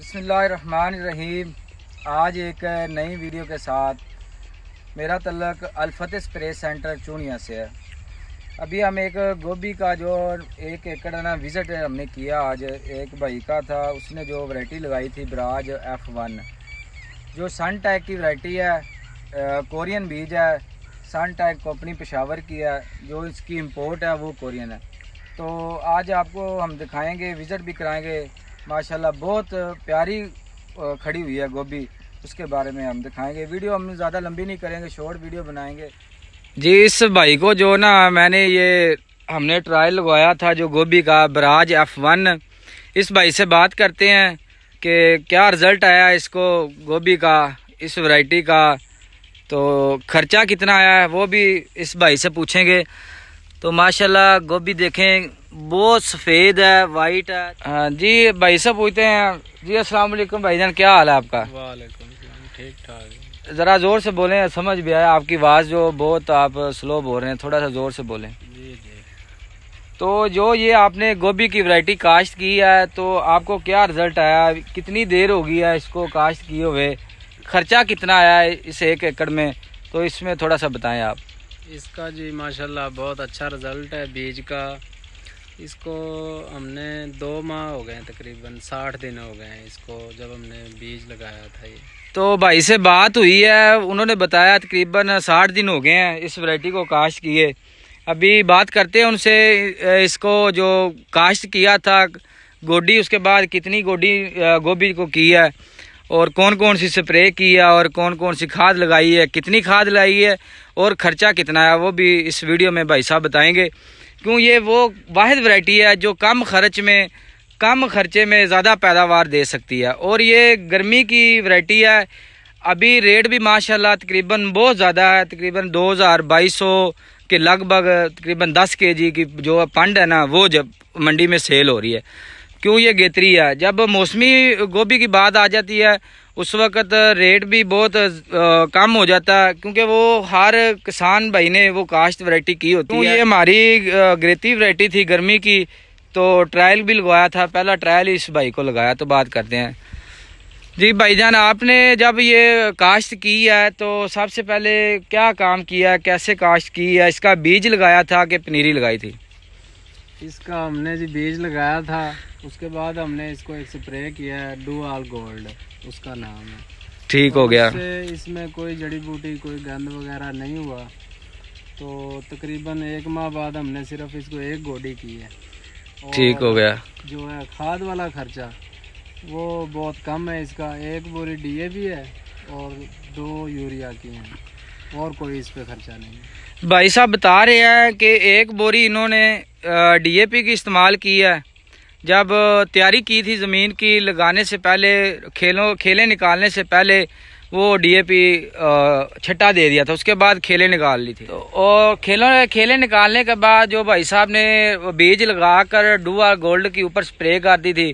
बसमीम आज एक नई वीडियो के साथ मेरा तलक अल्फत स्प्रे सेंटर चूनिया से है अभी हम एक गोभी का जो एक एकड़ ना विज़िट हमने किया आज एक भाई का था उसने जो वैरायटी लगाई थी ब्राज एफ़ वन जो सन टैग की वैरायटी है कोरियन बीज है सन टैग कंपनी पेशावर की है जो इसकी इंपोर्ट है वो कोरियन है तो आज आपको हम दिखाएंगे विज़िट भी कराएंगे माशाल्लाह बहुत प्यारी खड़ी हुई है गोभी उसके बारे में हम दिखाएंगे वीडियो हम ज़्यादा लंबी नहीं करेंगे शॉर्ट वीडियो बनाएंगे जी इस भाई को जो ना मैंने ये हमने ट्रायल लगवाया था जो गोभी का बराज एफ़ वन इस भाई से बात करते हैं कि क्या रिज़ल्ट आया इसको गोभी का इस वैरायटी का तो खर्चा कितना आया है वो भी इस भाई से पूछेंगे तो माशाल्लाह गोभी देखें बहुत सफ़ेद है वाइट है हाँ जी भाई साहब पूछते हैं जी अस्सलाम वालेकुम भाईजान क्या हाल है आपका ठीक ठाक ज़रा ज़ोर से बोले समझ भी आया आपकी आवाज़ जो बहुत आप स्लो बोल रहे हैं थोड़ा सा ज़ोर से बोलें तो जो ये आपने गोभी की वैरायटी काश्त की है तो आपको क्या रिजल्ट आया कितनी देर होगी है इसको काश्त किए हुए खर्चा कितना आया है इस एक एकड़ में तो इसमें थोड़ा सा बताएं आप इसका जी माशाल्लाह बहुत अच्छा रिजल्ट है बीज का इसको हमने दो माह हो गए तकरीबन साठ दिन हो गए हैं इसको जब हमने बीज लगाया था ये तो भाई से बात हुई है उन्होंने बताया तकरीबन साठ दिन हो गए हैं इस वैरायटी को काश्त किए अभी बात करते हैं उनसे इसको जो काश्त किया था गोडी उसके बाद कितनी गोडी गोभी को की है और कौन कौन सी स्प्रे की है और कौन कौन सी खाद लगाई है कितनी खाद लगाई है और ख़र्चा कितना है वो भी इस वीडियो में भाई साहब बताएंगे क्यों ये वो वाद वैरायटी है जो कम खर्च में कम खर्चे में ज़्यादा पैदावार दे सकती है और ये गर्मी की वैरायटी है अभी रेट भी माशाल्लाह तकरीबन बहुत ज़्यादा है तकरीबन दो हज़ार बाईस सौ के लगभग तकरीबन दस के जी की जो पंड है ना वो जब मंडी में सेल हो रही है क्यों ये गेतरी है जब मौसमी गोभी की बात आ जाती है उस वक्त रेट भी बहुत कम हो जाता क्योंकि वो हर किसान भाई ने वो काश्त वैरायटी की होती है ये हमारी ग्रेती वैरायटी थी गर्मी की तो ट्रायल भी लगवाया था पहला ट्रायल इस भाई को लगाया तो बात करते हैं जी भाईजान आपने जब ये काश्त की है तो सबसे पहले क्या काम किया कैसे काश्त की है इसका बीज लगाया था कि पनीरी लगाई थी इसका हमने जी बीज लगाया था उसके बाद हमने इसको एक स्प्रे किया है डू आल गोल्ड उसका नाम है ठीक हो गया इसमें कोई जड़ी बूटी कोई गंद वगैरह नहीं हुआ तो तकरीबन एक माह बाद हमने सिर्फ इसको एक गोडी की है ठीक हो गया जो है खाद वाला खर्चा वो बहुत कम है इसका एक बोरी डीएपी है और दो यूरिया की हैं और कोई इस पर खर्चा नहीं भाई साहब बता रहे हैं कि एक बोरी इन्होंने डीएपी की इस्तेमाल की है जब तैयारी की थी ज़मीन की लगाने से पहले खेलों खेले निकालने से पहले वो डीएपी छट्टा दे दिया था उसके बाद खेले निकाल ली थी तो और खेलों खेले निकालने के बाद जो भाई साहब ने बीज लगा कर डुआ गोल्ड के ऊपर स्प्रे कर दी थी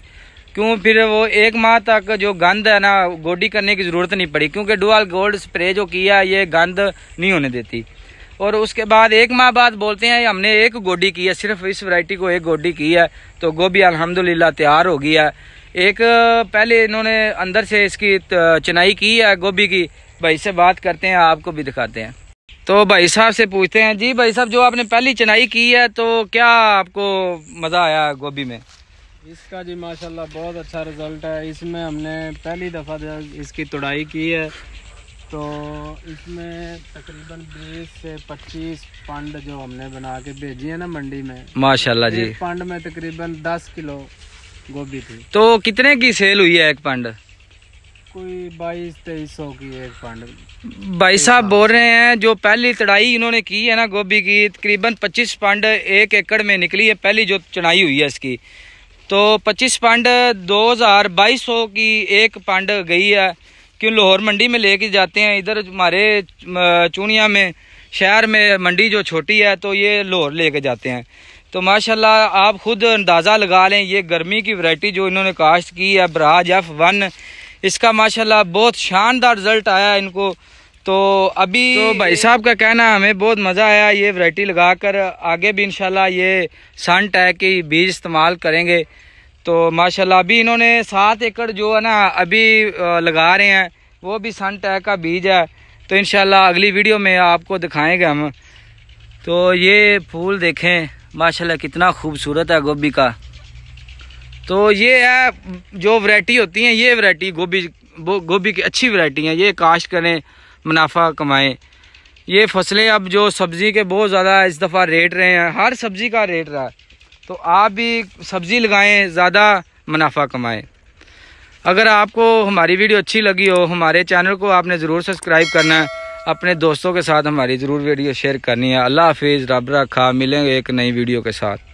क्यों फिर वो एक माह तक जो गंद है ना गोडी करने की ज़रूरत नहीं पड़ी क्योंकि डुअल गोल्ड स्प्रे जो किया ये गंद नहीं होने देती और उसके बाद एक माह बाद बोलते हैं हमने एक गोडी की है सिर्फ इस वैरायटी को एक गोडी की है तो गोभी अल्हम्दुलिल्लाह तैयार हो गई है एक पहले इन्होंने अंदर से इसकी चनाई की है गोभी की भाई से बात करते हैं आपको भी दिखाते हैं तो भाई साहब से पूछते हैं जी भाई साहब जो आपने पहली चनाई की है तो क्या आपको मज़ा आया गोभी में इसका जी माशाल्लाह बहुत अच्छा रिजल्ट है इसमें हमने पहली दफ़ा इसकी तुड़ाई की है तो इसमें तकरीबन 20 से 25 पंड जो हमने बना के भेजी है ना मंडी में माशाल्लाह जी पंड में तकरीबन 10 किलो गोभी थी तो कितने की सेल हुई है एक पंड कोई बाईस तेईस सौ की एक पांड भाई साहब बोल रहे हैं जो पहली तड़ाई इन्होंने की है ना गोभी की तकरीबन पच्चीस पंड एक एकड़ में निकली है पहली जो चढ़ाई हुई है इसकी तो पच्चीस पंड दो हजार बाईस सौ की एक पंड गई है क्यों लाहौर मंडी में लेके जाते हैं इधर हमारे चूनिया में शहर में मंडी जो छोटी है तो ये लाहौर लेके जाते हैं तो माशाल्लाह आप खुद अंदाज़ा लगा लें ये गर्मी की वैरायटी जो इन्होंने काश्त की है बराज एफ वन इसका माशाल्लाह बहुत शानदार रिज़ल्ट आया इनको तो अभी तो भाई साहब का कहना हमें बहुत मज़ा आया ये वैरायटी लगा कर आगे भी इन ये सन टैग की बीज इस्तेमाल करेंगे तो माशाल्लाह अभी इन्होंने सात एकड़ जो है ना अभी लगा रहे हैं वो भी सन टैक का बीज है तो इन अगली वीडियो में आपको दिखाएंगे हम तो ये फूल देखें माशाल्लाह कितना खूबसूरत है गोभी का तो ये है जो वैरायटी होती है ये वैरायटी गोभी गोभी की अच्छी वैरायटी है ये काश्त करें मुनाफा कमाएं ये फसलें अब जो सब्ज़ी के बहुत ज़्यादा इस दफ़ा रेट रहे हैं हर सब्ज़ी का रेट रहा है तो आप भी सब्ज़ी लगाएं ज़्यादा मुनाफा कमाएं अगर आपको हमारी वीडियो अच्छी लगी हो हमारे चैनल को आपने ज़रूर सब्सक्राइब करना है अपने दोस्तों के साथ हमारी ज़रूर वीडियो शेयर करनी है अल्लाह हाफिज़ रब रखा मिलेंगे एक नई वीडियो के साथ